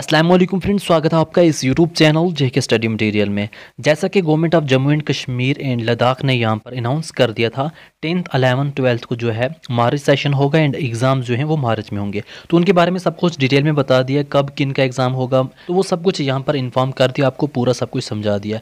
Aslam friends स्वागत है आपका इस यूट्यूब चैनल जे के स्टडी मटेरियल में जैसा कि government of Jammu and Kashmir and Ladakh ने यहाँ पर अनाउंस कर दिया था टेंथ अलेवन ट्वेल्थ को जो है मार्च सेशन होगा एंड एग्ज़ाम जो है वो मार्च में होंगे तो उनके बारे में सब कुछ डिटेल में बता दिया कब किन का एग्ज़ाम होगा तो वो सब कुछ यहाँ पर इन्फॉर्म कर दिया आपको पूरा सब कुछ समझा दिया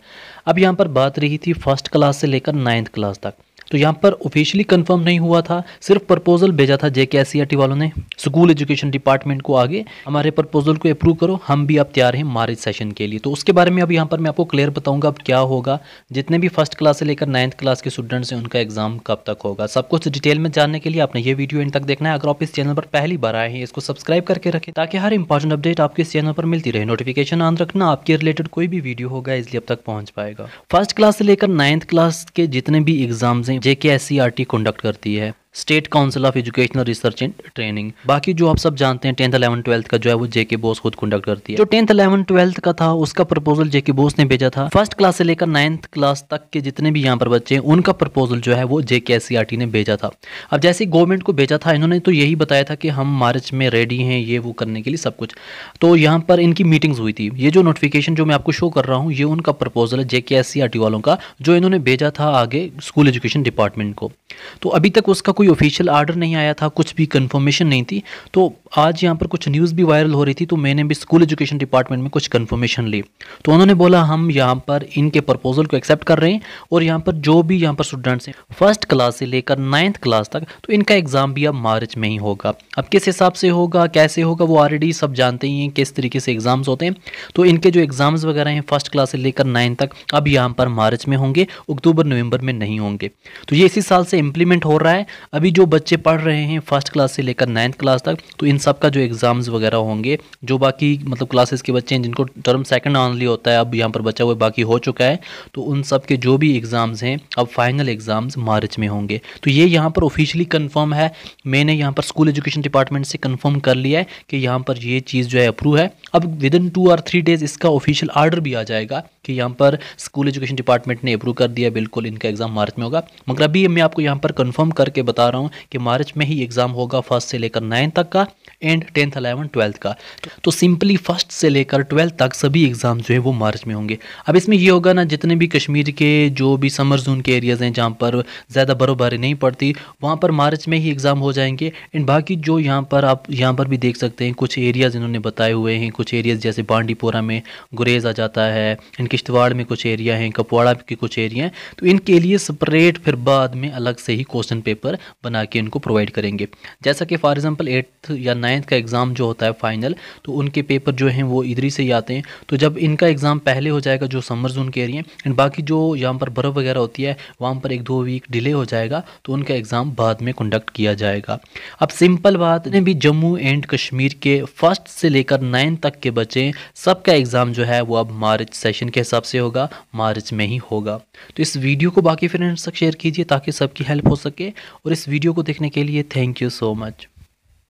अब यहाँ पर बात रही थी फर्स्ट क्लास से लेकर नाइन्थ क्लास तक तो यहाँ पर ऑफिशियली कंफर्म नहीं हुआ था सिर्फ प्रपोजल भेजा था जेके एस e वालों ने स्कूल एजुकेशन डिपार्टमेंट को आगे हमारे प्रपोजल को अप्रूव करो हम भी अब तैयार हैं मार्च सेशन के लिए तो उसके बारे में अब यहाँ पर मैं आपको क्लियर बताऊँगा अब क्या होगा जितने भी फर्स्ट क्लास से लेकर नाइन्थ क्लास के स्टूडेंट्स हैं उनका एग्जाम कब तक होगा सब कुछ डिटेल में जानने के लिए आपने ये वीडियो इन तक देखना है अगर आप इस चैनल पर पहली बार आए हैं इसको सब्सक्राइब करके रखें ताकि हर इंपॉर्टेंट अपडेट आपके इस चैनल पर मिलती रहे नोटिफिकेशन ऑन रखना आपके रिलेटेड कोई भी वीडियो होगा इसलिए अब तक पहुँच पाएगा फर्स्ट क्लास से लेकर नाइन्थ क्लास के जितने भी एग्जाम्स हैं JK J K S C R T conduct करती है state council of educational research and training बाकी जो आप सब जानते हैं टेंथ अलेवन ट्वेल्थ का जो है वो जेके बोस खुद कंडक्ट करती है जो टेंथ अलेवन ट्वेल्थ का था उसका प्रपोजल जेके बोस ने भेजा था फर्स्ट क्लास से लेकर नाइन्थ क्लास तक के जितने भी यहाँ पर बच्चे हैं उनका प्रपोजल जो है वो जेके एस ने भेजा था अब जैसे गवर्नमेंट को भेजा था इन्होंने तो यही बताया था कि हम मार्च में रेडी हैं ये वो करने के लिए सब कुछ तो यहाँ पर इनकी मीटिंग्स हुई थी ये जो नोटिफिकेशन जो मैं आपको शो कर रहा हूँ ये उनका प्रपोजल है जेके एस वालों का जो इन्होंने भेजा था आगे स्कूल एजुकेशन डिपार्टमेंट को तो अभी तक उसका कोई कोई ऑफिशियल आर्डर नहीं आया था कुछ भी कंफर्मेशन नहीं थी तो आज यहाँ पर कुछ न्यूज़ भी वायरल हो रही थी तो मैंने भी स्कूल एजुकेशन डिपार्टमेंट में कुछ कंफर्मेशन ली तो उन्होंने बोला हम यहाँ पर इनके प्रपोजल को एक्सेप्ट कर रहे हैं और यहाँ पर जो भी यहाँ पर स्टूडेंट्स हैं फर्स्ट क्लास से लेकर नाइन्थ क्लास तक तो इनका एग्ज़ाम भी अब मार्च में ही होगा अब किस हिसाब से होगा कैसे होगा वो ऑलरेडी सब जानते ही हैं किस तरीके से एग्ज़ाम्स होते हैं तो इनके जो एग्ज़ाम्स वगैरह हैं फर्स्ट क्लास से लेकर नाइन्थ तक अब यहाँ पर मार्च में होंगे अक्टूबर नवंबर में नहीं होंगे तो ये इसी साल से इम्प्लीमेंट हो रहा है अभी जो बच्चे पढ़ रहे हैं फर्स्ट क्लास से लेकर नाइन्थ क्लास तक तो इन सब का जो एग्ज़ाम्स वगैरह होंगे जो बाकी मतलब क्लासेस के बच्चे हैं जिनको टर्म सेकंड ऑनली होता है अब यहाँ पर बचा हुआ बाकी हो चुका है तो उन सब के जो भी एग्ज़ाम्स हैं अब फाइनल एग्ज़ाम्स मार्च में होंगे तो ये यहाँ पर ऑफिशियली कन्फर्म है मैंने यहाँ पर स्कूल एजुकेशन डिपार्टमेंट से कन्फर्म कर लिया है कि यहाँ पर ये चीज़ जो है अप्रूव है अब विद इन टू और थ्री डेज़ इसका ऑफिशियल आर्डर भी आ जाएगा कि यहाँ पर स्कूल एजुकेशन डिपार्टमेंट ने अप्रूव कर दिया बिल्कुल इनका एग्ज़ाम मार्च में होगा मगर अभी मैं आपको यहाँ पर कन्फर्म करके बता रहा हूँ कि मार्च में ही एग्ज़ाम होगा फर्स्ट से लेकर नाइन्थ तक का एंड टेंथ अलेवन ट्वेल्थ का तो सिंपली फर्स्ट से लेकर ट्वेल्थ तक सभी एग्ज़ाम जो है वो मार्च में होंगे अब इसमें ये होगा ना जितने भी कश्मीर के जो भी समर जोन के एरियाज़ हैं जहाँ पर ज़्यादा बर्फबारी नहीं पड़ती वहाँ पर मार्च में ही एग्ज़ाम हो जाएंगे एंड बाकी जो यहाँ पर आप यहाँ पर भी देख सकते हैं कुछ एरियाज़ इन्होंने बताए हुए हैं कुछ एरियाज़ जैसे बांडीपोरा में गुरेज आ जाता है एंड किश्तवाड़ में कुछ एरिया हैं कपवाड़ा के कुछ एरिया हैं तो इनके लिए सेपरेट फिर बाद में अलग से ही क्वेश्चन पेपर बना के उनको प्रोवाइड करेंगे जैसा कि फॉर एग्ज़ाम्पल एट्थ या नाइन्थ का एग्ज़ाम जो होता है फाइनल तो उनके पेपर जो हैं वो इधर ही से ही आते हैं तो जब इनका एग्ज़ाम पहले हो जाएगा जो समर जोन के एरिया एंड बाकी जो यहाँ पर बर्फ़ वगैरह होती है वहाँ पर एक दो वीक डिले हो जाएगा तो उनका एग्ज़ाम बाद में कंडक्ट किया जाएगा अब सिंपल बात ने भी जम्मू एंड कश्मीर के फर्स्ट से लेकर नाइन्थ तक के बच्चे सबका एग्ज़ाम जो है वो अब मार्च सेशन के हिसाब से होगा मार्च में ही होगा तो इस वीडियो को बाकी फ्रेंड्स तक शेयर कीजिए ताकि सबकी हेल्प हो सके और इस वीडियो को देखने के लिए थैंक यू सो मच